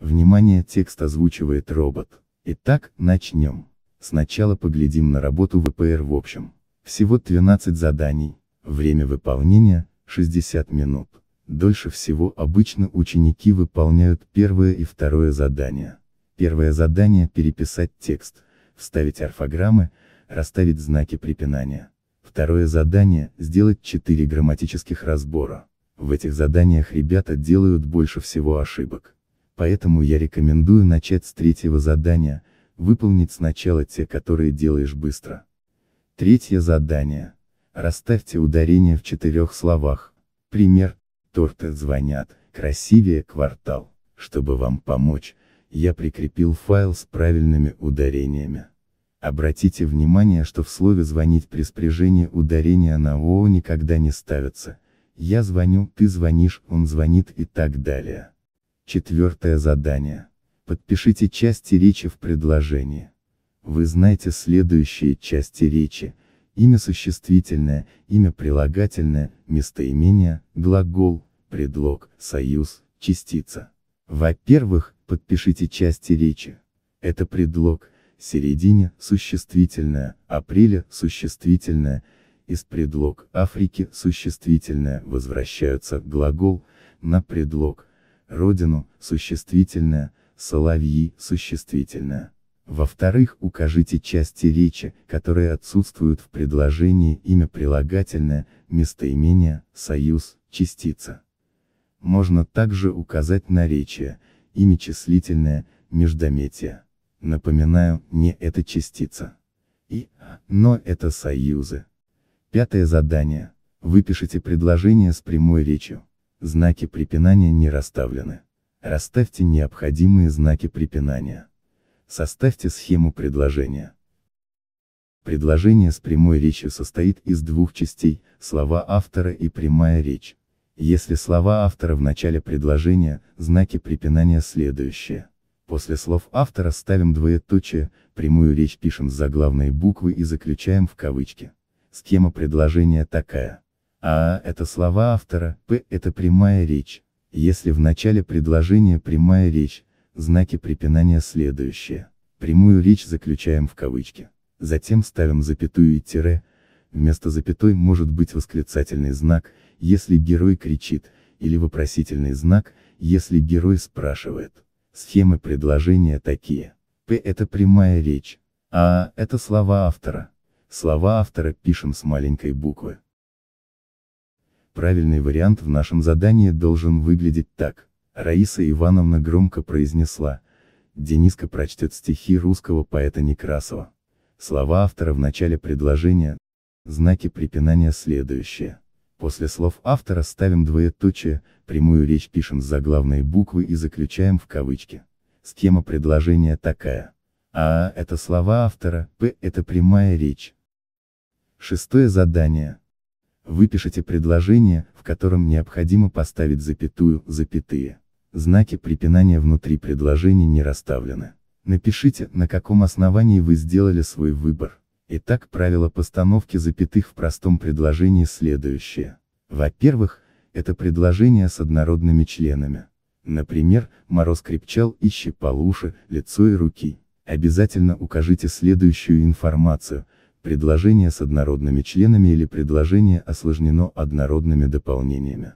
Внимание, текст озвучивает робот. Итак, начнем. Сначала поглядим на работу ВПР в общем. Всего 12 заданий, время выполнения 60 минут. Дольше всего обычно ученики выполняют первое и второе задание. Первое задание – переписать текст, вставить орфограммы, расставить знаки препинания. Второе задание – сделать 4 грамматических разбора. В этих заданиях ребята делают больше всего ошибок. Поэтому я рекомендую начать с третьего задания, выполнить сначала те, которые делаешь быстро. Третье задание. Расставьте ударение в четырех словах. Пример. Торты звонят, красивее квартал. Чтобы вам помочь, я прикрепил файл с правильными ударениями. Обратите внимание, что в слове «звонить» при спряжении ударения на о никогда не ставится. Я звоню, ты звонишь, он звонит и так далее. Четвертое задание. Подпишите части речи в предложении. Вы знаете следующие части речи. Имя существительное, имя прилагательное, местоимение, глагол, предлог, союз, частица. Во-первых, подпишите части речи. Это предлог, середине, существительное, апреля, существительное, из предлог Африки, существительное, возвращаются, глагол, на предлог, родину, существительное, соловьи, существительное. Во-вторых, укажите части речи, которые отсутствуют в предложении имя прилагательное, местоимение, союз, частица. Можно также указать наречие, имя числительное, междометие. Напоминаю, не это частица. И, но это союзы. Пятое задание. Выпишите предложение с прямой речью. Знаки препинания не расставлены. Расставьте необходимые знаки препинания. Составьте схему предложения. Предложение с прямой речью состоит из двух частей, слова автора и прямая речь. Если слова автора в начале предложения, знаки препинания следующие. После слов автора ставим двоеточие, прямую речь пишем с заглавной буквы и заключаем в кавычки. Схема предложения такая. А это слова автора, П это прямая речь. Если в начале предложения прямая речь, знаки препинания следующие. Прямую речь заключаем в кавычки. Затем ставим запятую и тире, вместо запятой может быть восклицательный знак, если герой кричит, или вопросительный знак, если герой спрашивает. Схемы предложения такие. П это прямая речь. А это слова автора. Слова автора пишем с маленькой буквы. Правильный вариант в нашем задании должен выглядеть так. Раиса Ивановна громко произнесла. Дениска прочтет стихи русского поэта Некрасова. Слова автора в начале предложения. Знаки препинания следующие. После слов автора ставим двоеточие, прямую речь пишем с заглавной буквы и заключаем в кавычки. Схема предложения такая. А – это слова автора, П – это прямая речь. Шестое задание. Выпишите предложение, в котором необходимо поставить запятую, запятые. Знаки препинания внутри предложений не расставлены. Напишите, на каком основании вы сделали свой выбор. Итак, правила постановки запятых в простом предложении следующие. Во-первых, это предложение с однородными членами. Например, Мороз крепчал и щипал уши, лицо и руки. Обязательно укажите следующую информацию – предложение с однородными членами или предложение осложнено однородными дополнениями.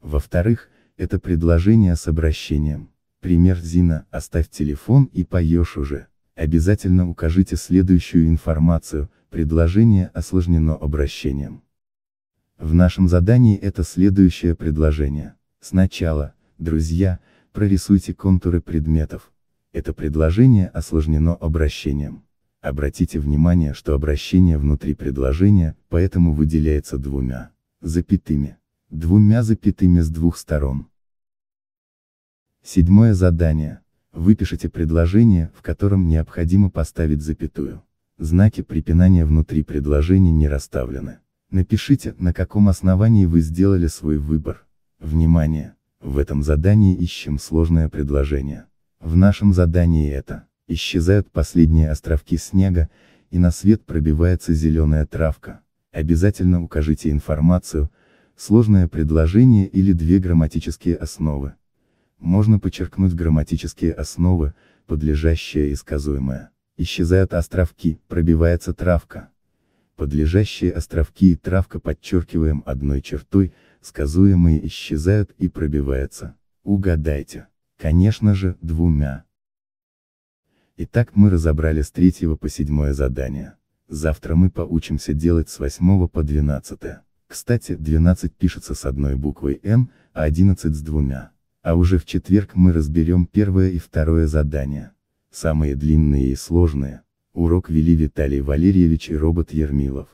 Во-вторых, это предложение с обращением. Пример Зина, оставь телефон и поешь уже. Обязательно укажите следующую информацию, предложение осложнено обращением. В нашем задании это следующее предложение. Сначала, друзья, прорисуйте контуры предметов. Это предложение осложнено обращением. Обратите внимание, что обращение внутри предложения, поэтому выделяется двумя запятыми. Двумя запятыми с двух сторон. Седьмое задание. Выпишите предложение, в котором необходимо поставить запятую. Знаки препинания внутри предложения не расставлены. Напишите, на каком основании вы сделали свой выбор. Внимание! В этом задании ищем сложное предложение. В нашем задании это исчезают последние островки снега, и на свет пробивается зеленая травка. Обязательно укажите информацию, сложное предложение или две грамматические основы. Можно подчеркнуть грамматические основы, подлежащее и сказуемое. Исчезают островки, пробивается травка. Подлежащие островки и травка подчеркиваем одной чертой, сказуемые исчезают и пробиваются. Угадайте. Конечно же, двумя. Итак, мы разобрали с 3 по 7 задание. Завтра мы поучимся делать с 8 по 12. Кстати, 12 пишется с одной буквой «Н», а 11 с двумя. А уже в четверг мы разберем первое и второе задание. Самые длинные и сложные. Урок вели Виталий Валерьевич и робот Ермилов.